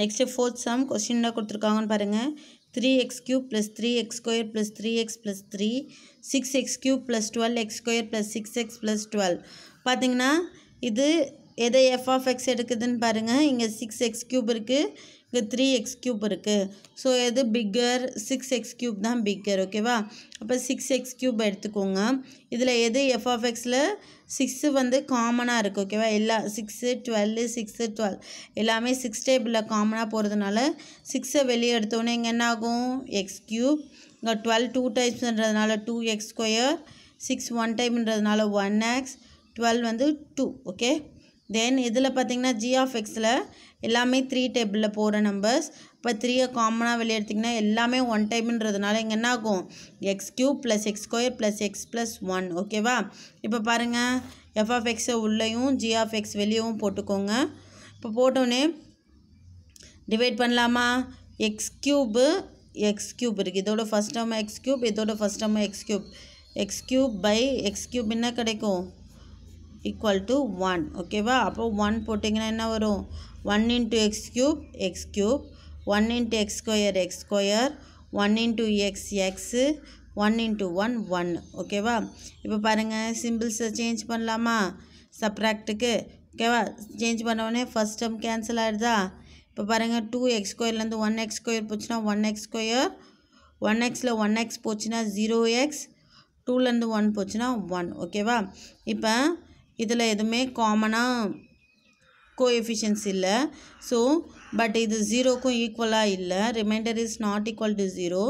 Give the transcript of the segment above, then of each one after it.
next fourth some கொஸ்டினில் கொடுத்துருக்காங்கன்னு பாருங்கள் three x cube plus three x square plus three x plus three six x cube plus twelve x square plus six x plus twelve பார்த்தீங்கன்னா இது எதை f of x எடுக்குதுன்னு பாருங்கள் இங்கே six x cube இருக்குது த்ரீ எக்ஸ் கியூப் இருக்குது so எது bigger six x cube தான் பிக்கர் ஓகேவா அப்போ சிக்ஸ் எக்ஸ் கியூப் எடுத்துக்கோங்க இதில் எது எஃப் ஆஃப் எக்ஸில் சிக்ஸு வந்து காமனாக இருக்குது ஓகேவா எல்லா சிக்ஸு டுவெல்லு சிக்ஸு டுவெல் எல்லாமே சிக்ஸ் டேபிளில் காமனாக போகிறதுனால சிக்ஸை வெளியே எடுத்தோடனே இங்கே என்ன ஆகும் எக்ஸ் கியூப் இங்கே டுவெல் டூ டைப்ஸ்ன்றதுனால two x square six one டைம்ன்றதுனால ஒன் எக்ஸ் டுவெல் வந்து டூ ஓகே தென் இதில் பார்த்திங்கன்னா ஜி ஆஃப் எக்ஸில் எல்லாமே த்ரீ டேபிளில் போகிற நம்பர்ஸ் இப்போ த்ரீயை காமனாக வெளியே எடுத்திங்கன்னா எல்லாமே ஒன் டைம்ன்றதுனால இங்கே என்ன ஆகும் x cube plus x square plus x plus one ஓகேவா இப்போ பாருங்கள் எஃப் ஆஃப் எக்ஸை உள்ளேயும் ஜி ஆஃப் எக்ஸ் வெளியவும் போட்டுக்கோங்க இப்போ போட்டோன்னே டிவைட் பண்ணலாமா எக்ஸ் கியூபு எக்ஸ் கியூப் இருக்குது இதோட ஃபஸ்ட் டைம் எக்ஸ் கியூப் இதோட first term x cube x cube by x cube என்ன கிடைக்கும் ஈக்குவல் டு ஒன் ஓகேவா அப்போ ஒன் போட்டிங்கன்னா என்ன வரும் one into x cube x cube one into x square x square one into x x one into one one ஓகேவா இப்போ பாருங்கள் சிம்பிள்ஸை சேஞ்ச் பண்ணலாமா சப்ராக்டுக்கு ஓகேவா சேஞ்ச் பண்ணவொடனே ஃபஸ்ட் டேர்ம் கேன்சல் ஆகிடுதா இப்போ பாருங்கள் டூ எக்ஸ் ஸ்கொயர்லேருந்து ஒன் எக்ஸ் ஸ்கொயர் போச்சுன்னா ஒன் எக்ஸ் ஸ்கொயர் ஒன் எக்ஸில் ஒன் எக்ஸ் போச்சுன்னா ஜீரோ எக்ஸ் டூலேருந்து ஒன் போச்சுன்னா ஒன் ஓகேவா இப்போ இதில் எதுவுமே காமனாக கோஎஃபிஷியன்ஸ் இல்லை ஸோ பட் இது ஜீரோக்கும் ஈக்குவலாக இல்லை remainder is not equal to zero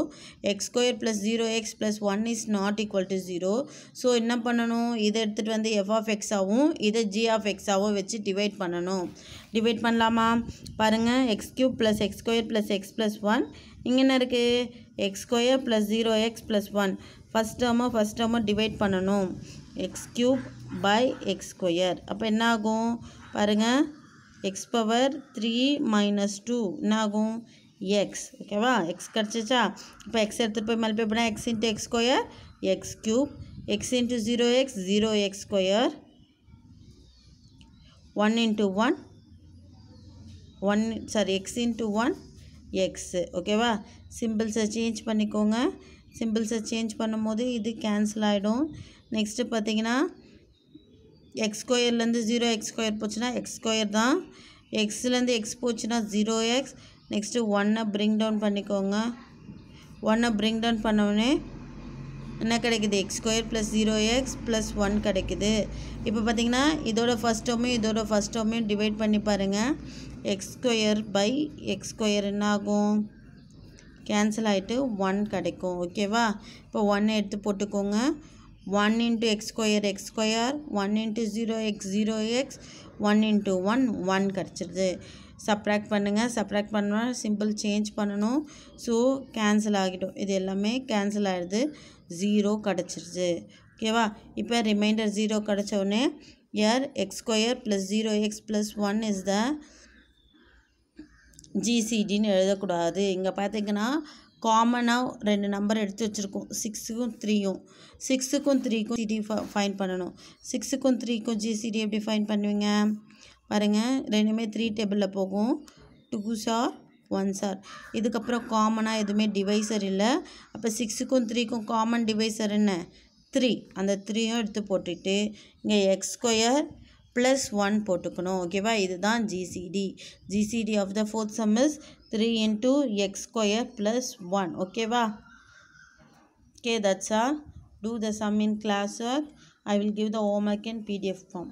x square plus zero x plus one is not equal to zero so என்ன பண்ணணும் இதை எடுத்துகிட்டு வந்து எஃப் ஆஃப் எக்ஸாகவும் இதை ஜி ஆஃப் எக்ஸாகவும் வச்சு டிவைட் பண்ணணும் டிவைட் பண்ணலாமா பாருங்கள் x cube plus x square plus x plus one இங்கே என்ன இருக்குது x square plus zero x plus one first டேர்மோ ஃபஸ்ட் டேர்மோ டிவைட் பண்ணணும் x cube by x square அப்போ என்ன ஆகும் பாருங்கள் x ^ 3 - 2 나고 x okay va x கட்சിച്ചா இப்ப x எடுத்து போய் மல் பண்ற x * x ^ 2 x ^ 3 x * 0x 0 x ^ 2 1 * 1 1 sorry x * 1 x okay va simple ச चेंज பண்ணிக்கோங்க सिंपल ச चेंज பண்ணும்போது இது கேன்சல் ஆயடும் நெக்ஸ்ட் பாத்தீங்கனா எக்ஸ் ஸ்கொயர்லேருந்து ஜீரோ எக்ஸ் ஸ்கொயர் போச்சுன்னா எக்ஸ் ஸ்கொயர் தான் எக்ஸ்லேருந்து எக்ஸ் போச்சுன்னா ஜீரோ எக்ஸ் நெக்ஸ்ட்டு ஒன்னை பிரிங்க் டவுன் பண்ணிக்கோங்க ஒன்னை பிரிங்க் டவுன் பண்ணோடனே என்ன கிடைக்குது x square plus zero x plus one கிடைக்குது இப்போ பார்த்தீங்கன்னா இதோட ஃபஸ்ட் டோமையும் இதோட ஃபஸ்ட் டோமையும் டிவைட் பண்ணி பாருங்கள் x square by x square என்ன ஆகும் கேன்சல் ஆகிட்டு ஒன் கிடைக்கும் ஓகேவா இப்போ ஒன்னை எடுத்து போட்டுக்கோங்க one into x square x square 1 into zero x 0 x one into 1 1 கிடச்சிருது சப்ராக்ட் பண்ணுங்கள் சப்ராக்ட் பண்ணால் சிம்பிள் சேஞ்ச் பண்ணணும் ஸோ கேன்சல் ஆகிடும் இது எல்லாமே கேன்சல் ஆகிடுது ஜீரோ கிடச்சிருது ஓகேவா இப்போ ரிமைண்டர் ஜீரோ கிடச்சோடனே uh x square plus zero x plus one is the ஜிசிடின்னு எழுதக்கூடாது இங்கே பார்த்தீங்கன்னா காமனாக ரெண்டு நம்பர் எடுத்து வச்சுருக்கோம் சிக்ஸுக்கும் த்ரீயும் சிக்ஸுக்கும் த்ரீக்கும் ஜிடி ஃபைன் பண்ணணும் சிக்ஸுக்கும் த்ரீக்கும் ஜிசிடி எப்படி ஃபைன் பண்ணுவீங்க பாருங்கள் ரெண்டுமே த்ரீ டேபிளில் போகும் டூ சார் ஒன் சார் இதுக்கப்புறம் காமனாக எதுவுமே டிவைசர் இல்லை அப்போ சிக்ஸுக்கும் த்ரீக்கும் காமன் டிவைசர் என்ன த்ரீ அந்த த்ரீயும் எடுத்து போட்டுட்டு இங்கே எக்ஸ் ஸ்கொயர் प्लस वन पटकन ओकेवा इतना GCD GCD of the fourth sum is three into x square plus one ओकेवा के that's do the sum in class work I will give the home work in PDF form